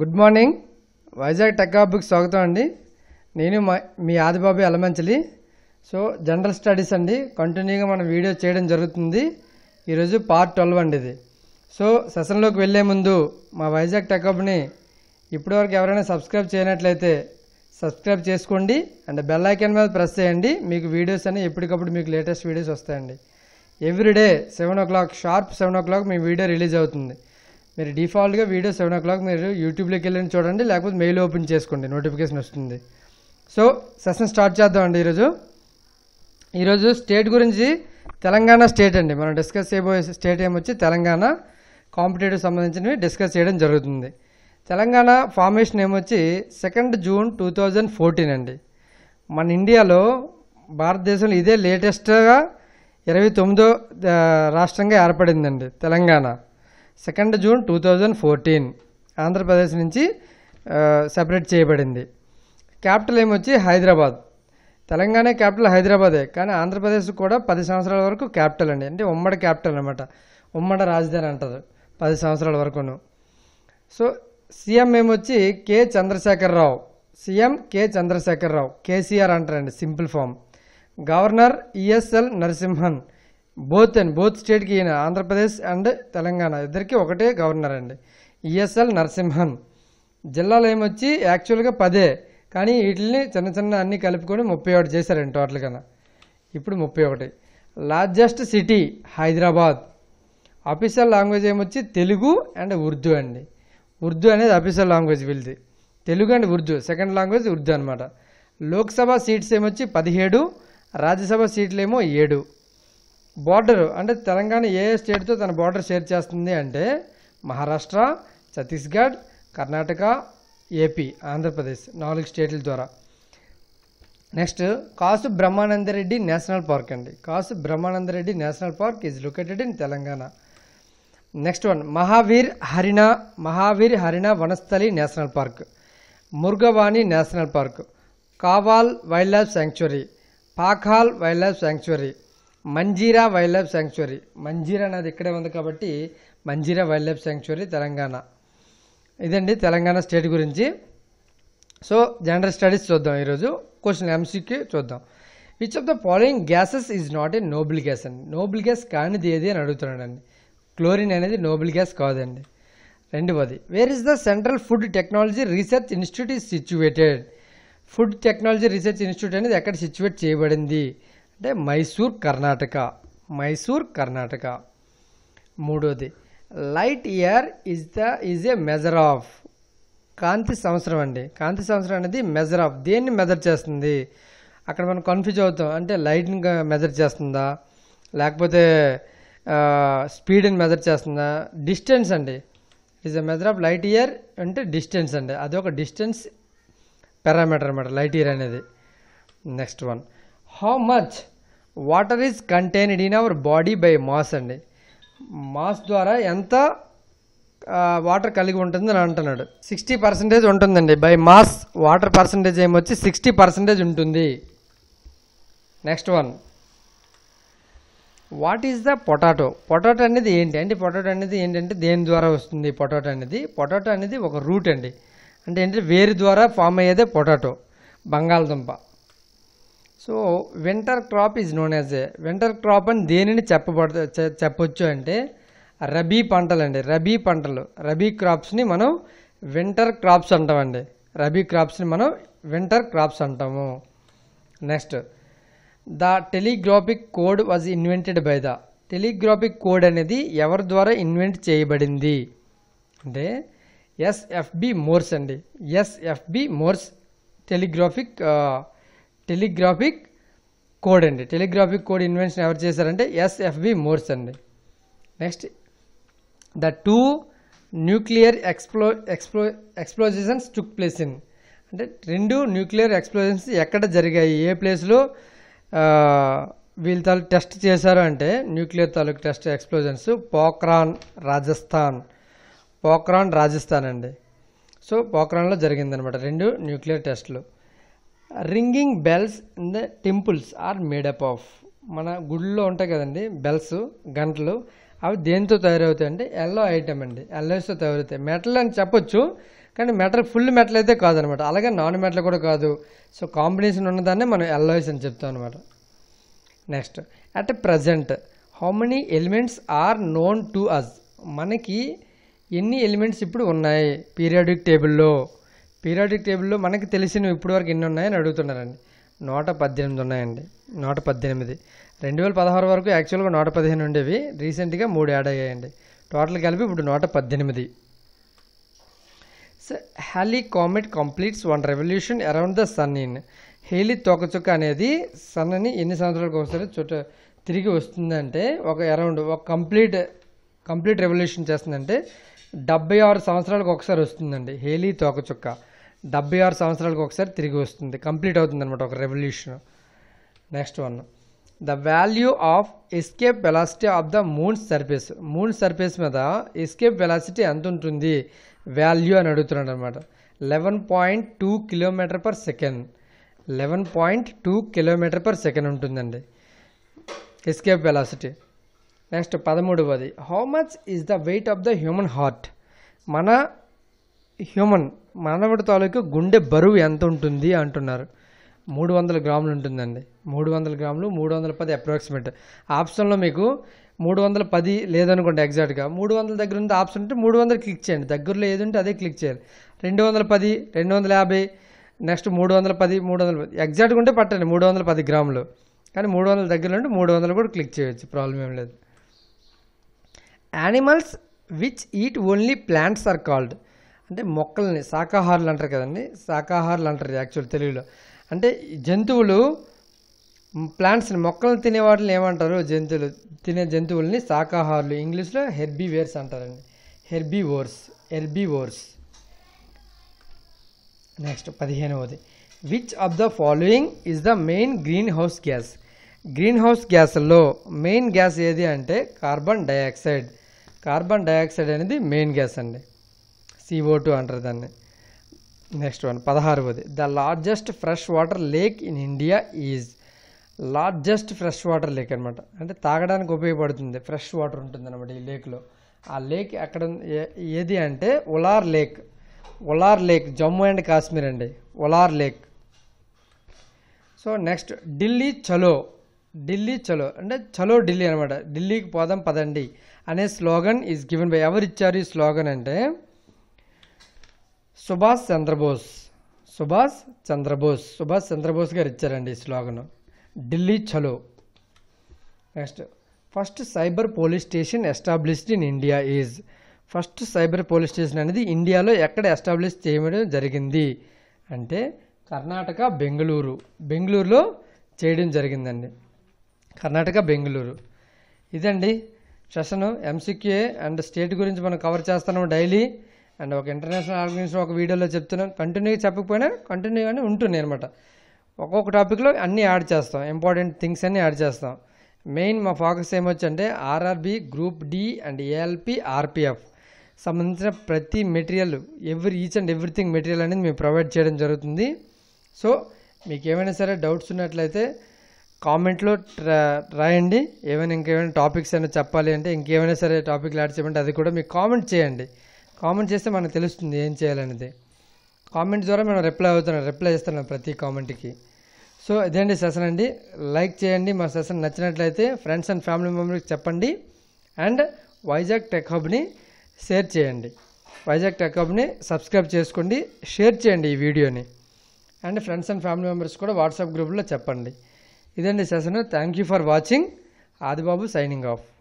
good morning Vizag tech book స్వాగతం అండి నేను మీ Adibabu Elamanchili so general studies అండి కంటిన్యూగా మనం వీడియో చేయడం జరుగుతుంది ఈరోజు పార్ట్ ట్వెల్వ్ అండి ఇది సో సెషన్లోకి వెళ్ళే ముందు మా వైజాగ్ టెక్ హబ్ని ఇప్పటివరకు ఎవరైనా సబ్స్క్రైబ్ చేయనట్లయితే సబ్స్క్రైబ్ చేసుకోండి అండ్ బెల్ ఐకాన్ మీద ప్రెస్ చేయండి మీకు వీడియోస్ అన్ని ఎప్పటికప్పుడు మీకు లేటెస్ట్ వీడియోస్ వస్తాయండి everyday seven o'clock sharp seven o'clock మీ వీడియో రిలీజ్ అవుతుంది మీరు డిఫాల్ట్గా వీడియో సెవెన్ ఓ క్లాక్ మీరు యూట్యూబ్లోకి వెళ్ళి చూడండి లేకపోతే మెయిల్ ఓపెన్ చేసుకోండి నోటిఫికేషన్ వస్తుంది సో సెషన్ స్టార్ట్ చేద్దామండి ఈరోజు ఈరోజు స్టేట్ గురించి తెలంగాణ స్టేట్ అండి మనం డిస్కస్ చేయబోయే స్టేట్ ఏమొచ్చి తెలంగాణ కాంపిటేటివ్ సంబంధించినవి డిస్కస్ చేయడం జరుగుతుంది తెలంగాణ ఫార్మేషన్ ఏమొచ్చి second June two thousand fourteen అండి మన ఇండియాలో భారతదేశంలో ఇదే లేటెస్ట్గా ఇరవై తొమ్మిదో రాష్ట్రంగా ఏర్పడిందండి Telangana second June two thousand fourteen Andhra Pradesh నుంచి సపరేట్ చేయబడింది క్యాపిటల్ ఏమొచ్చి హైదరాబాద్ తెలంగాణ క్యాపిటల్ హైదరాబాదే కానీ ఆంధ్రప్రదేశ్ కూడా పది సంవత్సరాల వరకు క్యాపిటల్ అండి అంటే ఉమ్మడి క్యాపిటల్ అనమాట ఉమ్మడి రాజధాని అంటారు పది సంవత్సరాల వరకును సో సీఎం ఏమొచ్చి K Chandrashekar Rao CM K Chandrashekar Rao KCR అంటారండి simple form governor ESL Narasimhan both అండి బోత్ స్టేట్కి ఈయన ఆంధ్రప్రదేశ్ అండ్ తెలంగాణ ఇద్దరికి ఒకటే గవర్నర్ అండి ఈఎస్ఎల్ e నరసింహన్ జిల్లాలో ఏమొచ్చి యాక్చువల్గా పదే కానీ వీటిని చిన్న చిన్న అన్ని కలుపుకొని ముప్పై ఒకటి చేశారండి టోటల్ కన్నా ఇప్పుడు ముప్పై ఒకటి largest city Hyderabad official language ఏమొచ్చి తెలుగు అండ్ ఉర్దూ అండి ఉర్దూ అనేది అఫీషియల్ లాంగ్వేజ్ వీళ్ళది Telugu and Urdu second language Urdu అనమాట లోక్సభ సీట్స్ ఏమొచ్చి పదిహేడు రాజ్యసభ సీట్లేమో ఏడు బార్డరు అంటే తెలంగాణ ఏ స్టేట్తో తన బార్డర్ షేర్ చేస్తుంది అంటే మహారాష్ట్ర ఛత్తీస్గఢ్ కర్ణాటక ఏపీ ఆంధ్రప్రదేశ్ నాలుగు స్టేట్ల ద్వారా next Kasu Brahmananda Reddy national park అండి Kasu Brahmananda Reddy national park is located in Telangana next one Mahavir Harina Mahavir Harina Vanasthali national park Mrugavani national park Kawal wildlife sanctuary Pakhal wildlife sanctuary Manjira wildlife sanctuary Manjira అనేది ఇక్కడే ఉంది కాబట్టి Manjira wildlife sanctuary Telangana ఇదండి తెలంగాణ స్టేట్ గురించి సో జనరల్ స్టడీస్ చూద్దాం ఈరోజు క్వశ్చన్ ఎంసీక్యూ చూద్దాం which of the following gases is not a noble gas అండి నోబుల్ గ్యాస్ కానిది ఏది అని అడుగుతున్నాడండి క్లోరిన్ అనేది నోబుల్ గ్యాస్ కాదండి రెండవది where is the central food technology research institute is situated food technology research institute అనేది ఎక్కడ సిచ్యువేట్ చేయబడింది అంటే మైసూర్ కర్ణాటక మైసూర్ కర్ణాటక మూడోది light year is the is a measure of కాంతి సంవత్సరం అండి కాంతి సంవత్సరం అనేది మెజర్ ఆఫ్ దేన్ని మెజర్ చేస్తుంది అక్కడ మనం కన్ఫ్యూజ్ అవుతాం అంటే లైట్ని మెజర్ చేస్తుందా లేకపోతే స్పీడ్ని మెజర్ చేస్తుందా డిస్టెన్స్ అండి is a measure of light year అంటే డిస్టెన్స్ అండి అది ఒక డిస్టెన్స్ పారామీటర్ అనమాట లైట్ ఇయర్ అనేది next one how much water is contained in our body by mass అండి మాస్ ద్వారా ఎంత వాటర్ కలిగి ఉంటుంది అని అంటున్నాడు సిక్స్టీ పర్సెంటేజ్ ఉంటుందండి బై మాస్ వాటర్ పర్సంటేజ్ ఏమొచ్చి సిక్స్టీ పర్సెంటేజ్ ఉంటుంది next one what is the potato potato అనేది ఏంటి అంటే పొటాటో అనేది ఏంటంటే దేని ద్వారా వస్తుంది పొటాటో అనేది పొటాటో అనేది ఒక రూట్ అండి అంటే ఏంటంటే వేరు ద్వారా ఫామ్ అయ్యేదే పొటాటో బంగాళదుంప so winter crop is known as a winter crop అని దేనిని చెప్పబడ చెప్పొచ్చు అంటే రబీ పంటలు అండి రబీ పంటలు రబీ క్రాప్స్ని మనం వింటర్ క్రాప్స్ అంటామండి రబీ క్రాప్స్ని మనం వింటర్ క్రాప్స్ అంటాము next the telegraphic code was invented by the telegraphic code అనేది ఎవరి ద్వారా ఇన్వెంట్ చేయబడింది అంటే ఎస్ఎఫ్బి మోర్స్ అండి SFB Morse telegraphic telegraphic code అండి టెలిగ్రాఫిక్ కోడ్ ఇన్వెన్షన్ ఎవరు చేశారంటే ఎస్ఎఫ్బి మోర్స్ అండి next the two nuclear explo explo explosions took place in అంటే రెండు న్యూక్లియర్ ఎక్స్ప్లోజన్స్ ఎక్కడ జరిగాయి ఏ ప్లేస్లో వీళ్ళ తాలూకు టెస్ట్ చేశారు అంటే న్యూక్లియర్ తాలూకు టెస్ట్ ఎక్స్ప్లోజన్స్ పోక్రాన్ రాజస్థాన్ పోక్రాన్ రాజస్థాన్ అండి సో పోక్రాన్లో జరిగిందనమాట రెండు న్యూక్లియర్ టెస్ట్లు ringing bells in the temples are made up of మన గుడిలో ఉంటాయి కదండి బెల్స్ గంటలు అవి దేంతో తయారవుతాయి అంటే ఎల్లో ఐటమ్ అండి ఎల్లోస్తో తయారవుతాయి మెటల్ అని చెప్పొచ్చు కానీ మెటల్ ఫుల్ మెటల్ అయితే కాదనమాట అలాగే నాన్ మెటల్ కూడా కాదు సో కాంబినేషన్ ఉన్నదాన్ని మనం ఎల్లోస్ అని చెప్తాం అనమాట next at present how many elements are known to us మనకి ఎన్ని ఎలిమెంట్స్ ఇప్పుడు ఉన్నాయి పీరియాడిక్ టేబుల్లో పీరియాడిక్ టేబుల్లో మనకి తెలిసినవి ఇప్పటివరకు ఎన్ని ఉన్నాయని అడుగుతున్నారండి నూట పద్దెనిమిది ఉన్నాయండి నూట పద్దెనిమిది రెండు వేల పదహారు వరకు యాక్చువల్గా నూట పదిహేను ఉండేవి రీసెంట్గా మూడు యాడ్ అయ్యాయండి టోటల్ కలిపి ఇప్పుడు నూట పద్దెనిమిది Halley comet completes one revolution around the sun in Halley తోకచుక్క అనేది సన్నని ఎన్ని సంవత్సరాలకు ఒకసారి చుట్ట తిరిగి వస్తుందంటే ఒక అరౌండ్ ఒక కంప్లీట్ కంప్లీట్ రెవల్యూషన్ చేస్తుందంటే డెబ్బై ఆరు సంవత్సరాలకు ఒకసారి వస్తుందండి హేలీ తోకచుక్క డెబ్బై ఆరు సంవత్సరాలకు ఒకసారి తిరిగి వస్తుంది కంప్లీట్ అవుతుంది అనమాట ఒక revolution next one the value of escape velocity of the moon surface moon surface మీద ఎస్కేప్ వెలాసిటీ ఎంత ఉంటుంది వాల్యూ అని అడుగుతున్నాడు అనమాట eleven point two kilometre per second eleven point two kilometre per second ఉంటుందండి ఎస్కేప్ వెలాసిటీ నెక్స్ట్ పదమూడవది how much is the weight of the human heart మన human మానవుడి తాలూకు గుండె బరువు ఎంత ఉంటుంది అంటున్నారు మూడు వందల గ్రాములు ఉంటుందండి మూడు వందల గ్రాములు మూడు వందల పది అప్రాక్సిమేట్ ఆప్షన్లో మీకు మూడు వందల పది లేదనుకోండి ఎగ్జాక్ట్గా మూడు వందల దగ్గర ఉంది ఆప్షన్ ఉంటే మూడు వందలు క్లిక్ చేయండి దగ్గరలో ఏది ఉంటే అదే క్లిక్ చేయాలి రెండు వందల పది రెండు వందల యాభై నెక్స్ట్ మూడు వందల పది మూడు వందల పది ఎగ్జాక్ట్గా ఉంటే పట్టండి మూడు వందల పది గ్రాములు కానీ మూడు వందల దగ్గర ఉంటే మూడు వందలు కూడా క్లిక్ చేయవచ్చు ప్రాబ్లం ఏం లేదు animals which eat only plants are called అంటే మొక్కల్ని శాకాహారులు అంటారు కదండి శాకాహారులు అంటారు యాక్చువల్ తెలుగులో అంటే జంతువులు ప్లాంట్స్ని మొక్కలు తినే వాటిని ఏమంటారు జంతువులు తినే జంతువుల్ని శాకాహారులు ఇంగ్లీష్లో హెర్బీ వేర్స్ అంటారండి herbivores herbivores next పదిహేనవది which of the following is the main greenhouse gas greenhouse గ్యాస్లో మెయిన్ గ్యాస్ ఏది అంటే కార్బన్ డైఆక్సైడ్ కార్బన్ డైఆక్సైడ్ అనేది మెయిన్ గ్యాస్ అండి సిఓ టూ అంటారు దాన్ని నెక్స్ట్ వన్ పదహారవది the largest fresh water lake in India is largest fresh water lake అనమాట అంటే తాగడానికి ఉపయోగపడుతుంది ఫ్రెష్ వాటర్ ఉంటుంది అనమాట ఈ లేక్లో ఆ లేక్ ఎక్కడ ఏది అంటే Wular lake Wular lake Jammu and Kashmir అండి Wular lake so next Delhi చలో ఢిల్లీ చలో అంటే చలో ఢిల్లీ అనమాట ఢిల్లీకి పోదాం పదండి అనే స్లోగన్ ఈజ్ గివెన్ బై ఎవరు ఇచ్చారు ఈ స్లోగన్ అంటే సుభాష్ చంద్రబోస్ సుభాష్ చంద్రబోస్ సుభాష్ చంద్రబోస్ గారు ఇచ్చారండి ఈ స్లోగన్ ఢిల్లీ చలో next first cyber police station established in India is first cyber police station అనేది ఇండియాలో ఎక్కడ ఎస్టాబ్లిష్ చేయడం జరిగింది అంటే కర్ణాటక బెంగళూరు బెంగళూరులో చేయడం జరిగిందండి కర్ణాటక బెంగళూరు ఇదండి సెషను ఎంసీక్యూఏ అండ్ స్టేట్ గురించి మనం కవర్ చేస్తున్నాం డైలీ అండ్ ఒక ఇంటర్నేషనల్ ఆర్గనైజేషన్ ఒక వీడియోలో చెప్తున్నాను కంటిన్యూగా చెప్పకపోయినా కంటిన్యూగానే ఉంటుంది అనమాట ఒక్కొక్క టాపిక్లో అన్నీ యాడ్ చేస్తాం ఇంపార్టెంట్ థింగ్స్ అన్నీ యాడ్ చేస్తాం మెయిన్ మా ఫోకస్ ఏమొచ్చంటే RRB group D and ALP RPF సంబంధించిన ప్రతి material every each and everything material అనేది మేము ప్రొవైడ్ చేయడం జరుగుతుంది సో మీకు ఏమైనా సరే డౌట్స్ ఉన్నట్లయితే కామెంట్లో రాయండి ఏమైనా ఇంకేమైనా టాపిక్స్ అయినా చెప్పాలి అంటే ఇంకేమైనా సరే టాపిక్లు యాడ్ చేయమంటే అది కూడా మీకు కామెంట్ చేయండి కామెంట్ చేస్తే మనకు తెలుస్తుంది ఏం చేయాలనేది కామెంట్ ద్వారా మనం రిప్లై అవుతున్నాం రిప్లై చేస్తున్నాం ప్రతి కామెంట్కి సో ఇదండి సెషన్ అండి లైక్ చేయండి మా సెషన్ నచ్చినట్లయితే ఫ్రెండ్స్ అండ్ ఫ్యామిలీ మెంబర్కి చెప్పండి అండ్ వైజాగ్ టెక్ హబ్ని షేర్ చేయండి వైజాగ్ టెక్ హబ్ని సబ్స్క్రైబ్ చేసుకోండి షేర్ చేయండి ఈ వీడియోని and friends and family members కూడా వాట్సాప్ గ్రూప్లో చెప్పండి ఇదండి session thank you for watching Adibabu signing of